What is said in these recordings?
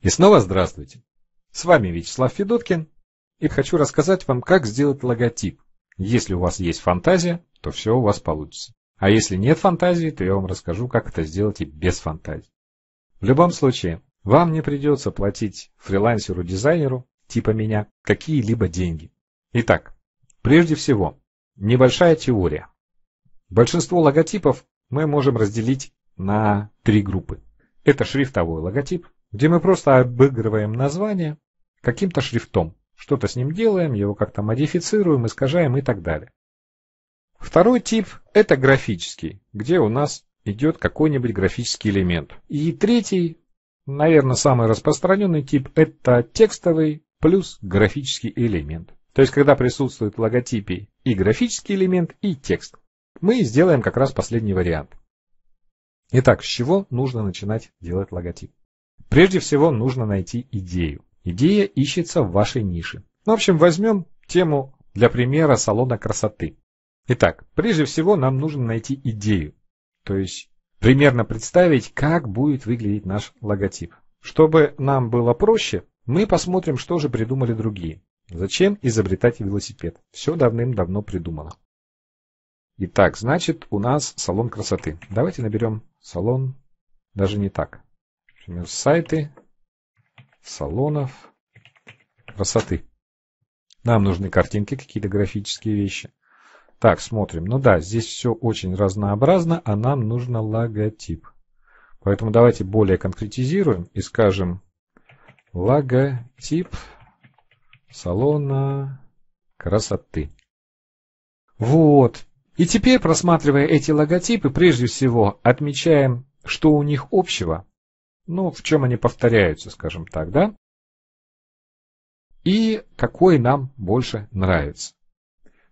И снова здравствуйте! С вами Вячеслав Федоткин, и хочу рассказать вам, как сделать логотип. Если у вас есть фантазия, то все у вас получится. А если нет фантазии, то я вам расскажу, как это сделать и без фантазии. В любом случае, вам не придется платить фрилансеру-дизайнеру, типа меня, какие-либо деньги. Итак, прежде всего, небольшая теория. Большинство логотипов мы можем разделить на три группы. Это шрифтовой логотип, где мы просто обыгрываем название каким-то шрифтом, что-то с ним делаем, его как-то модифицируем, искажаем и так далее. Второй тип – это графический, где у нас идет какой-нибудь графический элемент. И третий, наверное, самый распространенный тип – это текстовый плюс графический элемент. То есть, когда присутствует в логотипе и графический элемент, и текст. Мы сделаем как раз последний вариант. Итак, с чего нужно начинать делать логотип? Прежде всего нужно найти идею. Идея ищется в вашей нише. Ну, в общем, возьмем тему для примера салона красоты. Итак, прежде всего нам нужно найти идею, то есть примерно представить, как будет выглядеть наш логотип. Чтобы нам было проще, мы посмотрим, что же придумали другие. Зачем изобретать велосипед? Все давным-давно придумано. Итак, значит, у нас салон красоты. Давайте наберем салон, даже не так, например, сайты салонов красоты. Нам нужны картинки, какие-то графические вещи. Так, смотрим. Ну да, здесь все очень разнообразно, а нам нужен логотип. Поэтому давайте более конкретизируем и скажем логотип салона красоты. Вот. И теперь, просматривая эти логотипы, прежде всего отмечаем, что у них общего, ну, в чем они повторяются, скажем так, да? И какой нам больше нравится.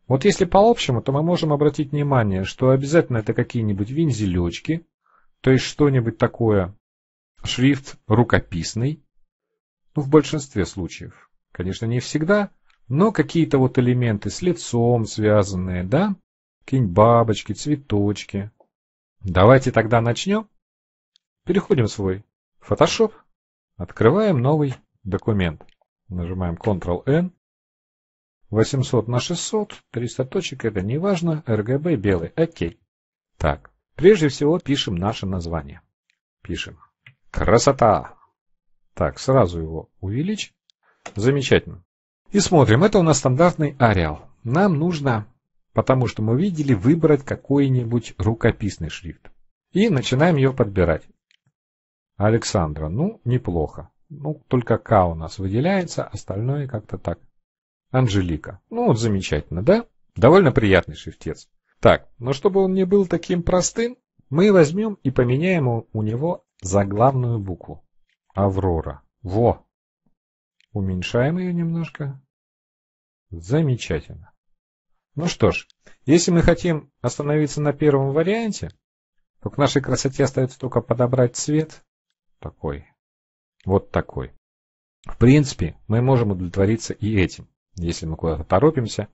Вот если по-общему, то мы можем обратить внимание, что обязательно это какие-нибудь вензелечки, то есть что-нибудь такое, шрифт рукописный, ну, в большинстве случаев, конечно, не всегда, но какие-то вот элементы с лицом связанные, да, какие-нибудь бабочки, цветочки. Давайте тогда начнем. Переходим в свой Photoshop. Открываем новый документ. Нажимаем Ctrl-N. 800 на 600, 300 точек, это не важно, RGB белый, окей. Так, прежде всего пишем наше название. Пишем. Красота! Так, сразу его увеличь. Замечательно. И смотрим, это у нас стандартный ареал. Нам нужно, потому что мы видели, выбрать какой-нибудь рукописный шрифт. И начинаем ее подбирать. Александра, ну, неплохо. Ну, только К у нас выделяется, остальное как-то так. Анжелика, ну, вот замечательно, да? Довольно приятный шифтец. Так, но чтобы он не был таким простым, мы возьмем и поменяем у него заглавную букву. Аврора. Во! Уменьшаем ее немножко. Замечательно. Ну что ж, если мы хотим остановиться на первом варианте, то к нашей красоте остается только подобрать цвет такой. Вот такой. В принципе, мы можем удовлетвориться и этим, если мы куда-то торопимся,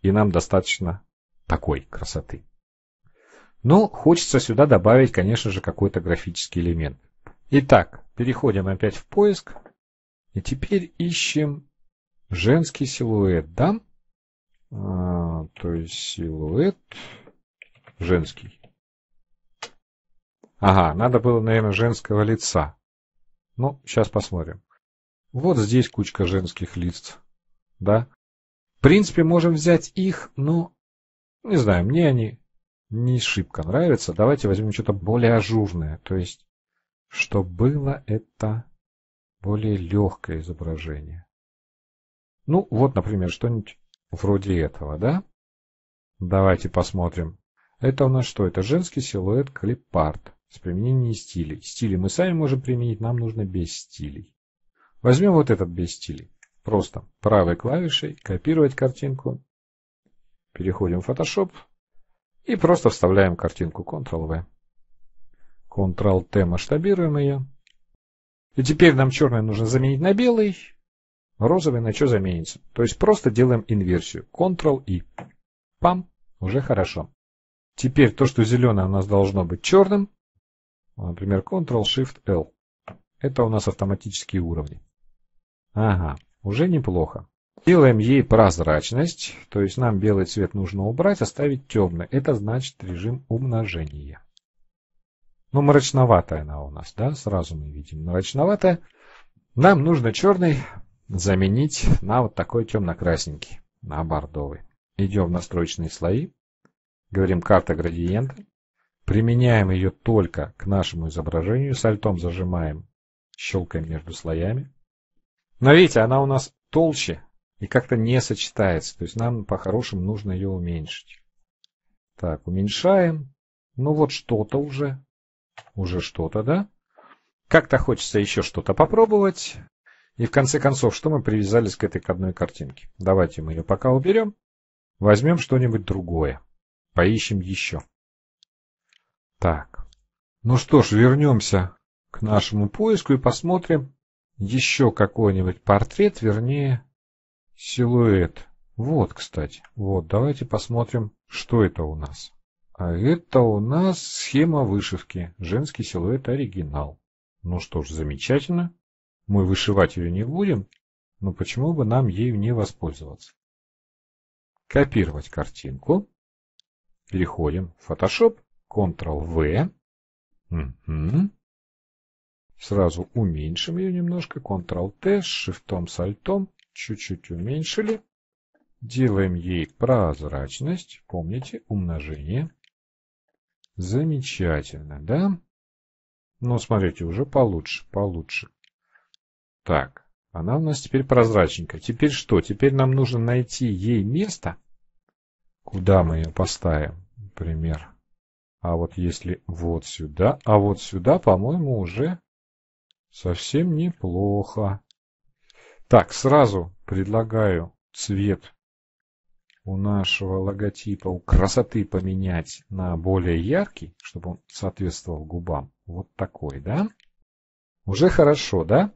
и нам достаточно такой красоты. Но ну, хочется сюда добавить, конечно же, какой-то графический элемент. Итак, переходим опять в поиск. И теперь ищем женский силуэт дам. А, то есть силуэт женский. Ага, надо было, наверное, женского лица. Ну, сейчас посмотрим. Вот здесь кучка женских лиц. Да? В принципе, можем взять их, но... Не знаю, мне они не шибко нравятся. Давайте возьмем что-то более ажурное. То есть, что было это более легкое изображение. Ну, вот, например, что-нибудь вроде этого, да? Давайте посмотрим. Это у нас что? Это женский силуэт клепарт с применением стилей. Стили мы сами можем применить, нам нужно без стилей. Возьмем вот этот без стилей. Просто правой клавишей копировать картинку. Переходим в Photoshop. И просто вставляем картинку Ctrl-V. Ctrl-T масштабируем ее. И теперь нам черный нужно заменить на белый. Розовый на что заменится? То есть просто делаем инверсию. Ctrl-I. Пам. Уже хорошо. Теперь то, что зеленое у нас должно быть черным, а, например, Ctrl-Shift-L. Это у нас автоматические уровни. Ага, уже неплохо. Делаем ей прозрачность, то есть нам белый цвет нужно убрать, оставить темный. Это значит режим умножения. Ну, мрачноватая она у нас, да, сразу мы видим мрачноватая. Нам нужно черный заменить на вот такой темно-красненький, на бордовый. Идем в настроечные слои, говорим карта градиента. Применяем ее только к нашему изображению, сальтом зажимаем, щелкаем между слоями. Но видите, она у нас толще и как-то не сочетается, то есть нам по-хорошему нужно ее уменьшить. Так, уменьшаем. Ну вот что-то уже, уже что-то, да? Как-то хочется еще что-то попробовать. И в конце концов, что мы привязались к этой к одной картинке? Давайте мы ее пока уберем. Возьмем что-нибудь другое. Поищем еще. Так, ну что ж, вернемся к нашему поиску и посмотрим еще какой-нибудь портрет, вернее, силуэт. Вот, кстати, вот, давайте посмотрим, что это у нас. А это у нас схема вышивки, женский силуэт оригинал. Ну что ж, замечательно. Мы вышивать ее не будем, но почему бы нам ею не воспользоваться? Копировать картинку. Переходим в Photoshop. Ctrl-V. Сразу уменьшим ее немножко. Ctrl-T с шифтом, сальтом. Чуть-чуть уменьшили. Делаем ей прозрачность. Помните, умножение. Замечательно, да? Ну, смотрите, уже получше, получше. Так, она у нас теперь прозрачненькая. Теперь что? Теперь нам нужно найти ей место, куда мы ее поставим, например. А вот если вот сюда, а вот сюда, по-моему, уже совсем неплохо. Так, сразу предлагаю цвет у нашего логотипа, у красоты поменять на более яркий, чтобы он соответствовал губам. Вот такой, да? Уже хорошо, да?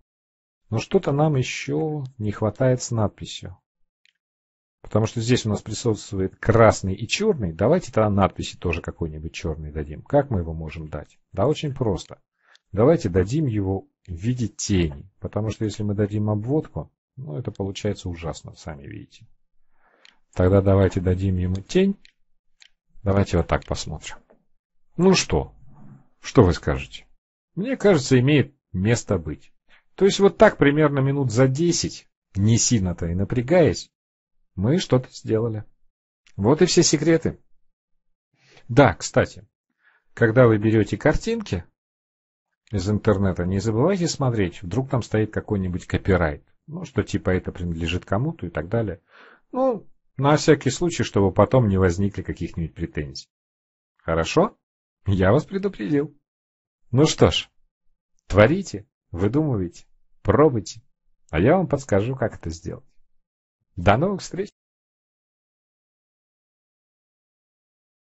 Но что-то нам еще не хватает с надписью. Потому что здесь у нас присутствует красный и черный. Давайте тогда надписи тоже какой-нибудь черный дадим. Как мы его можем дать? Да очень просто. Давайте дадим его в виде тени. Потому что если мы дадим обводку, ну это получается ужасно, сами видите. Тогда давайте дадим ему тень. Давайте вот так посмотрим. Ну что? Что вы скажете? Мне кажется, имеет место быть. То есть вот так примерно минут за 10, не сильно-то и напрягаясь, мы что-то сделали. Вот и все секреты. Да, кстати, когда вы берете картинки из интернета, не забывайте смотреть, вдруг там стоит какой-нибудь копирайт. Ну, что типа это принадлежит кому-то и так далее. Ну, на всякий случай, чтобы потом не возникли каких-нибудь претензий. Хорошо? Я вас предупредил. Ну что ж, творите, выдумывайте, пробуйте, а я вам подскажу, как это сделать. До новых встреч!